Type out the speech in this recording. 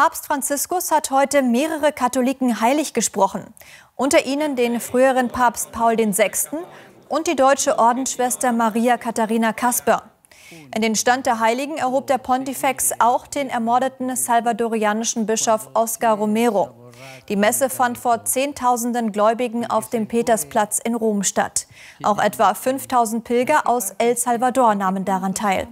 Papst Franziskus hat heute mehrere Katholiken heilig gesprochen. Unter ihnen den früheren Papst Paul VI. und die deutsche Ordensschwester Maria Katharina Kasper. In den Stand der Heiligen erhob der Pontifex auch den ermordeten salvadorianischen Bischof Oscar Romero. Die Messe fand vor Zehntausenden Gläubigen auf dem Petersplatz in Rom statt. Auch etwa 5000 Pilger aus El Salvador nahmen daran teil.